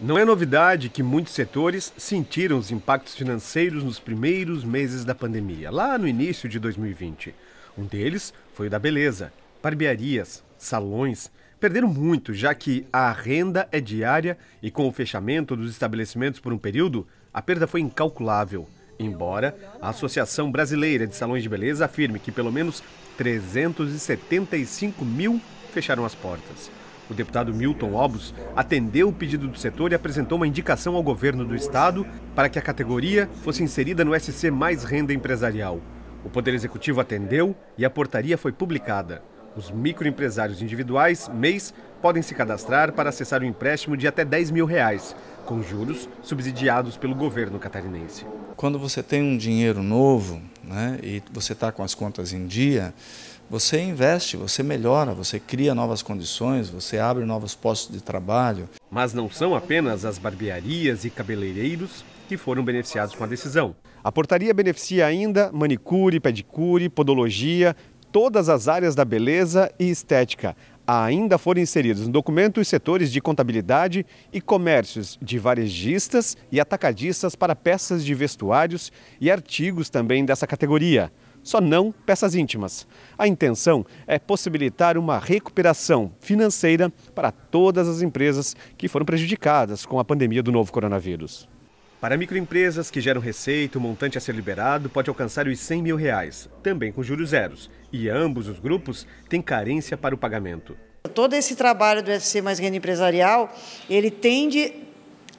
Não é novidade que muitos setores sentiram os impactos financeiros nos primeiros meses da pandemia, lá no início de 2020. Um deles foi o da beleza. Barbearias, salões perderam muito, já que a renda é diária e, com o fechamento dos estabelecimentos por um período, a perda foi incalculável. Embora a Associação Brasileira de Salões de Beleza afirme que pelo menos 375 mil fecharam as portas. O deputado Milton Obus atendeu o pedido do setor e apresentou uma indicação ao governo do estado para que a categoria fosse inserida no SC Mais Renda Empresarial. O Poder Executivo atendeu e a portaria foi publicada. Os microempresários individuais, MEIs, podem se cadastrar para acessar um empréstimo de até 10 mil reais, com juros subsidiados pelo governo catarinense. Quando você tem um dinheiro novo né, e você está com as contas em dia, você investe, você melhora, você cria novas condições, você abre novos postos de trabalho. Mas não são apenas as barbearias e cabeleireiros que foram beneficiados com a decisão. A portaria beneficia ainda manicure, pedicure, podologia, todas as áreas da beleza e estética. Ainda foram inseridos no documento os setores de contabilidade e comércios de varejistas e atacadistas para peças de vestuários e artigos também dessa categoria só não peças íntimas. A intenção é possibilitar uma recuperação financeira para todas as empresas que foram prejudicadas com a pandemia do novo coronavírus. Para microempresas que geram receita, o montante a ser liberado pode alcançar os 100 mil reais, também com juros zeros. E ambos os grupos têm carência para o pagamento. Todo esse trabalho do FC mais renda empresarial, ele tende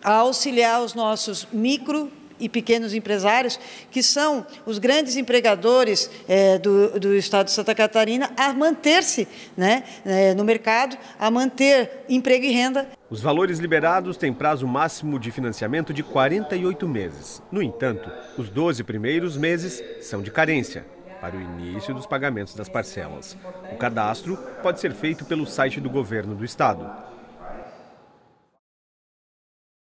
a auxiliar os nossos micro e pequenos empresários, que são os grandes empregadores é, do, do Estado de Santa Catarina, a manter-se né, é, no mercado, a manter emprego e renda. Os valores liberados têm prazo máximo de financiamento de 48 meses. No entanto, os 12 primeiros meses são de carência para o início dos pagamentos das parcelas. O cadastro pode ser feito pelo site do governo do estado.